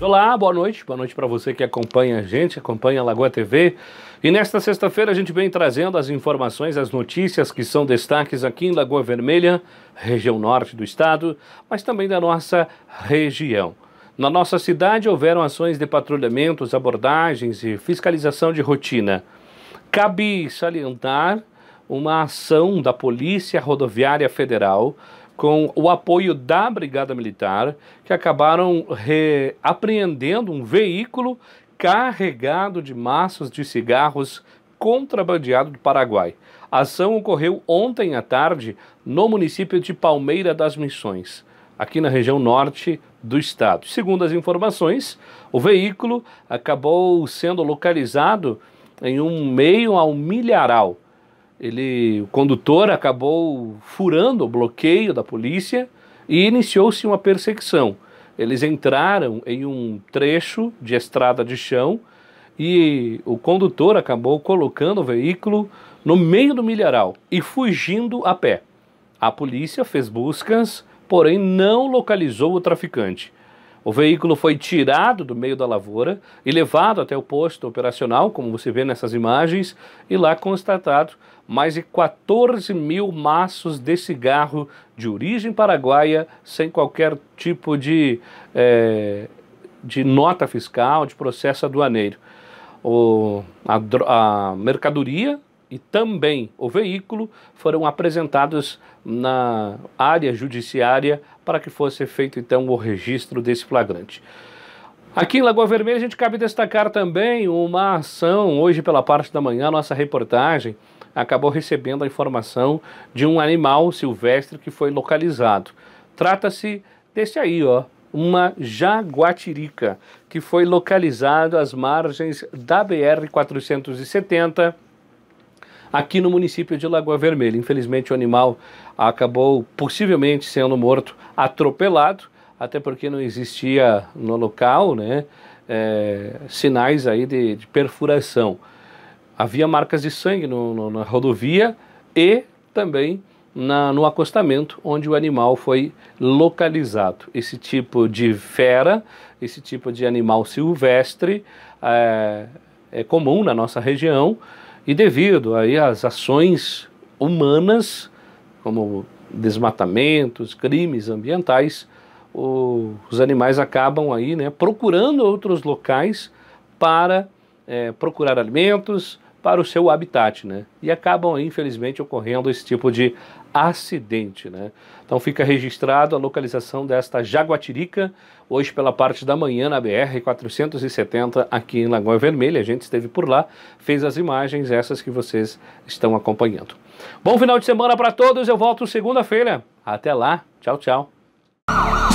Olá, boa noite. Boa noite para você que acompanha a gente, acompanha a Lagoa TV. E nesta sexta-feira a gente vem trazendo as informações, as notícias que são destaques aqui em Lagoa Vermelha, região norte do estado, mas também da nossa região. Na nossa cidade houveram ações de patrulhamentos, abordagens e fiscalização de rotina. Cabe salientar uma ação da Polícia Rodoviária Federal com o apoio da Brigada Militar, que acabaram apreendendo um veículo carregado de maços de cigarros contrabandeado do Paraguai. A ação ocorreu ontem à tarde no município de Palmeira das Missões, aqui na região norte do estado. Segundo as informações, o veículo acabou sendo localizado em um meio ao milharal ele, o condutor acabou furando o bloqueio da polícia e iniciou-se uma perseguição. Eles entraram em um trecho de estrada de chão e o condutor acabou colocando o veículo no meio do milharal e fugindo a pé. A polícia fez buscas, porém não localizou o traficante. O veículo foi tirado do meio da lavoura e levado até o posto operacional, como você vê nessas imagens, e lá constatado mais de 14 mil maços de cigarro de origem paraguaia, sem qualquer tipo de, é, de nota fiscal, de processo aduaneiro. O, a, a mercadoria e também o veículo foram apresentados na área judiciária para que fosse feito então o registro desse flagrante. Aqui em Lagoa Vermelha a gente cabe destacar também uma ação hoje pela parte da manhã, nossa reportagem acabou recebendo a informação de um animal silvestre que foi localizado. Trata-se desse aí, ó, uma jaguatirica que foi localizado às margens da BR 470 aqui no município de Lagoa Vermelha. Infelizmente, o animal acabou possivelmente sendo morto atropelado, até porque não existia no local né, é, sinais aí de, de, perfuração. Havia marcas de sangue no, no, na rodovia e também na, no acostamento onde o animal foi localizado. Esse tipo de fera, esse tipo de animal silvestre é, é comum na nossa região e devido aí às ações humanas, como desmatamentos, crimes ambientais, o, os animais acabam aí, né, procurando outros locais para é, procurar alimentos para o seu habitat, né? E acabam, infelizmente, ocorrendo esse tipo de acidente. Né? Então fica registrado a localização desta jaguatirica, hoje pela parte da manhã na BR-470 aqui em Lagoa Vermelha. A gente esteve por lá, fez as imagens, essas que vocês estão acompanhando. Bom final de semana para todos, eu volto segunda-feira. Até lá, tchau, tchau.